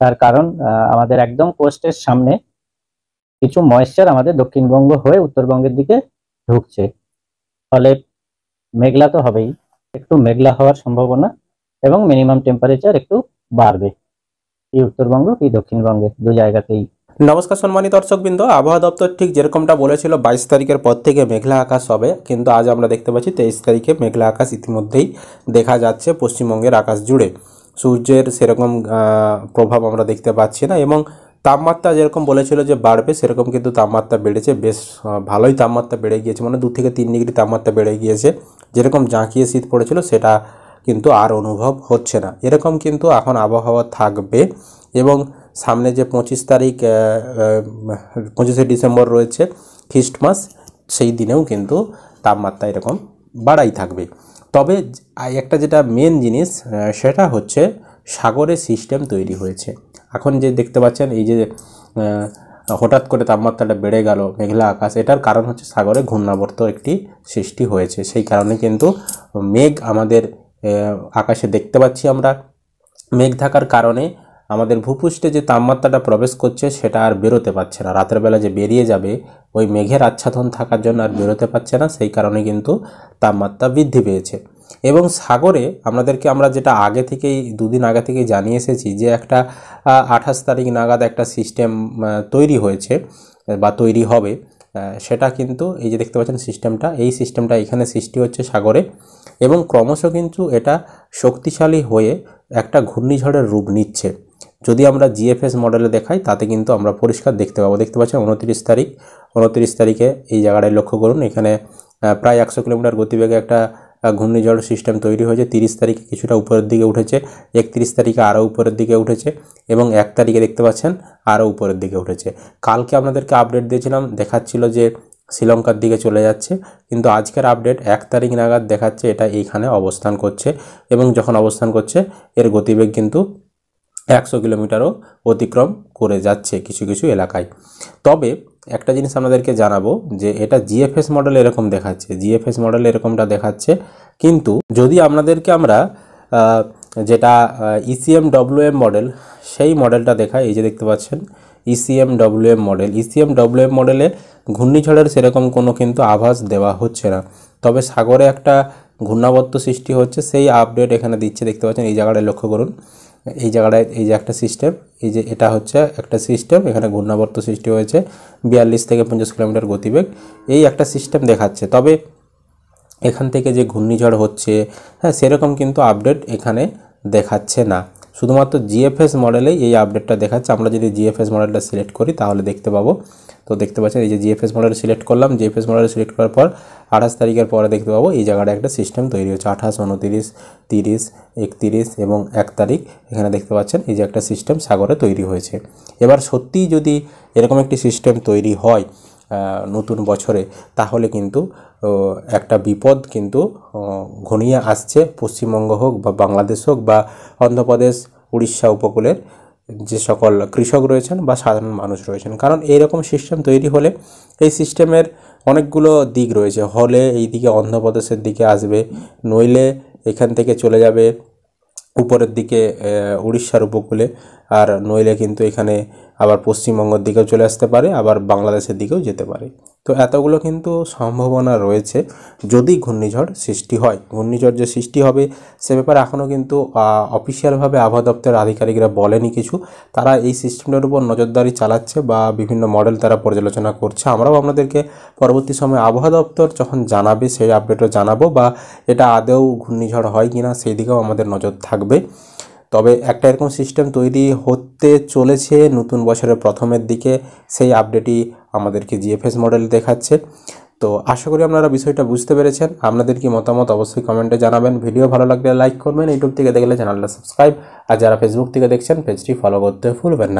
তার কারণ আমাদের একদম কোস্টের সামনে কিছু ময়েশ্চার আমাদের দক্ষিণবঙ্গ হয়ে উত্তরবঙ্গের দিকে ঢুকছে ফলে মেঘলা তো হবেই একটু মেঘলা হওয়ার সম্ভাবনা এবং মিনিমাম টেম্পারেচার একটু বাড়বে এই উত্তরবঙ্গ কি দক্ষিণবঙ্গে দু জায়গাতেই নমস্কার সম্মানিত দর্শকবৃন্দ আবহাওয়া দপ্তর ঠিক যেরকমটা বলেছিল বাইশ তারিখের পর থেকে মেঘলা আকাশ হবে কিন্তু আজ আমরা দেখতে পাচ্ছি তেইশ তারিখে মেঘলা আকাশ ইতিমধ্যেই দেখা যাচ্ছে পশ্চিমবঙ্গের আকাশ জুড়ে সূর্যের সেরকম প্রভাব আমরা দেখতে পাচ্ছি না এবং তাপমাত্রা যেরকম বলেছিল যে বাড়বে সেরকম কিন্তু তাপমাত্রা বেড়েছে বেশ ভালোই তাপমাত্রা বেড়ে গিয়েছে মানে দু থেকে তিন ডিগ্রি তাপমাত্রা বেড়ে গিয়েছে যেরকম জাঁকিয়ে শীত পড়েছিল সেটা কিন্তু আর অনুভব হচ্ছে না এরকম কিন্তু এখন আবহাওয়া থাকবে এবং সামনে যে পঁচিশ তারিখ পঁচিশে ডিসেম্বর রয়েছে খ্রিস্টমাস সেই দিনেও কিন্তু তাপমাত্রা এরকম বাড়াই থাকবে তবে একটা যেটা মেন জিনিস সেটা হচ্ছে সাগরে সিস্টেম তৈরি হয়েছে এখন যে দেখতে পাচ্ছেন এই যে হঠাৎ করে তাপমাত্রাটা বেড়ে গেল মেঘলা আকাশ এটার কারণ হচ্ছে সাগরে ঘূর্ণাবর্ত একটি সৃষ্টি হয়েছে সেই কারণে কিন্তু মেঘ আমাদের আকাশে দেখতে পাচ্ছি আমরা মেঘ থাকার কারণে আমাদের ভূপুষ্ঠে যে তাপমাত্রাটা প্রবেশ করছে সেটা আর বেরোতে পারছে না রাতের বেলা যে বেরিয়ে যাবে ওই মেঘের আচ্ছাদন থাকার জন্য আর বেরোতে পারছে না সেই কারণে কিন্তু তাপমাত্রা বৃদ্ধি পেয়েছে এবং সাগরে আমাদেরকে আমরা যেটা আগে থেকেই দুদিন আগে থেকেই জানিয়ে এসেছি যে একটা আঠাশ তারিখ নাগাদ একটা সিস্টেম তৈরি হয়েছে বা তৈরি হবে সেটা কিন্তু এই যে দেখতে পাচ্ছেন সিস্টেমটা এই সিস্টেমটা এখানে সৃষ্টি হচ্ছে সাগরে এবং ক্রমশ কিন্তু এটা শক্তিশালী হয়ে একটা ঘূর্ণিঝড়ের রূপ নিচ্ছে যদি আমরা জিএফএস মডেলে দেখাই তাতে কিন্তু আমরা পরিষ্কার দেখতে পাবো দেখতে পাচ্ছেন উনত্রিশ তারিখ উনত্রিশ তারিখে এই জায়গাটায় লক্ষ্য করুন এখানে প্রায় একশো কিলোমিটার গতিবেগে একটা ঘূর্ণিঝড় সিস্টেম তৈরি হয়েছে তিরিশ তারিখে কিছুটা উপরের দিকে উঠেছে একত্রিশ তারিখে আরও উপরের দিকে উঠেছে এবং এক তারিখে দেখতে পাচ্ছেন আরও উপরের দিকে উঠেছে কালকে আপনাদেরকে আপডেট দিয়েছিলাম দেখাচ্ছিল যে শ্রীলঙ্কার দিকে চলে যাচ্ছে কিন্তু আজকের আপডেট এক তারিখ নাগাদ দেখাচ্ছে এটা এইখানে অবস্থান করছে এবং যখন অবস্থান করছে এর গতিবেগ কিন্তু একশো কিলোমিটারও অতিক্রম করে যাচ্ছে কিছু কিছু এলাকায় তবে একটা জিনিস আপনাদেরকে জানাবো যে এটা জিএফএস মডেল এরকম দেখাচ্ছে জিএফএস মডেল এরকমটা দেখাচ্ছে কিন্তু যদি আপনাদেরকে আমরা যেটা ইসিএম ডব্লুএম e মডেল সেই মডেলটা দেখায় এই যে দেখতে পাচ্ছেন ECM e WM model ECM e WM মডেলে ঘূর্ণিঝড়ের সেরকম কোনো কিন্তু আভাস দেওয়া হচ্ছে না তবে সাগরে একটা ঘূর্ণাবর্ত সৃষ্টি হচ্ছে সেই আপডেট এখানে দিচ্ছে দেখতে পাচ্ছেন এই জায়গাটায় লক্ষ্য করুন এই জায়গাটায় এই যে একটা সিস্টেম এই যে এটা হচ্ছে একটা সিস্টেম এখানে ঘূর্ণাবর্ত সৃষ্টি হয়েছে বিয়াল্লিশ থেকে পঞ্চাশ কিলোমিটার গতিবেগ এই একটা সিস্টেম দেখাচ্ছে তবে এখান থেকে যে ঘূর্ণিঝড় হচ্ছে হ্যাঁ সেরকম কিন্তু আপডেট এখানে দেখাচ্ছে না শুধুমাত্র জিএফএস মডেলেই এই আপডেটটা দেখাচ্ছে আমরা যদি জিএফএস মডেলটা সিলেক্ট করি তাহলে দেখতে পাবো তো দেখতে পাচ্ছেন এই যে জিএফএস মডেল সিলেক্ট করলাম জিএফএস মডেল সিলেক্ট করার পর আঠাশ তারিখের পরে দেখতে পাবো এই জায়গাটা একটা সিস্টেম তৈরি হচ্ছে আঠাশ উনতিরিশ তিরিশ একতিরিশ এবং এক তারিখ এখানে দেখতে পাচ্ছেন এই যে একটা সিস্টেম সাগরে তৈরি হয়েছে এবার সত্যিই যদি এরকম একটি সিস্টেম তৈরি হয় নতুন বছরে তাহলে কিন্তু একটা বিপদ কিন্তু ঘনিয়ে আসছে পশ্চিমবঙ্গ হোক বা বাংলাদেশ হোক বা অন্ধ্রপ্রদেশ উড়িষ্যা উপকূলের যে সকল কৃষক রয়েছেন বা সাধারণ মানুষ রয়েছেন কারণ এইরকম সিস্টেম তৈরি হলে এই সিস্টেমের অনেকগুলো দিক রয়েছে হলে এই দিকে অন্ধ্রপ্রদেশের দিকে আসবে নইলে এখান থেকে চলে যাবে উপরের দিকে উড়িষ্যার উপকূলে আর নইলে কিন্তু এখানে আবার পশ্চিমবঙ্গের দিকেও চলে আসতে পারে আবার বাংলাদেশের দিকেও যেতে পারে তো এতগুলো কিন্তু সম্ভাবনা রয়েছে যদি ঘূর্ণিঝড় সৃষ্টি হয় ঘূর্ণিঝড় যে সৃষ্টি হবে সে ব্যাপারে এখনও কিন্তু অফিসিয়ালভাবে আবহাওয়া দপ্তরের আধিকারিকরা বলেনি কিছু তারা এই সিস্টেমটার উপর নজরদারি চালাচ্ছে বা বিভিন্ন মডেল তারা পর্যালোচনা করছে আমরাও আপনাদেরকে পরবর্তী সময়ে আবহাওয়া দপ্তর যখন জানাবে সেই আপডেটও জানাবো বা এটা আদৌ ঘূর্ণিঝড় হয় কি না সেই দিকেও আমাদের নজর থাকবে তবে একটা এরকম সিস্টেম তৈরি হতে চলেছে নতুন বছরের প্রথমের দিকে সেই আপডেটই আমাদেরকে জিএফএস মডেল দেখাচ্ছে তো আশা করি আপনারা বিষয়টা বুঝতে পেরেছেন আপনাদের কি মতামত অবশ্যই কমেন্টে জানাবেন ভিডিও ভালো লাগলে লাইক করবেন ইউটিউব থেকে দেখলে চ্যানেলটা সাবস্ক্রাইব আর যারা ফেসবুক থেকে দেখছেন পেজটি ফলো করতে ভুলবেন না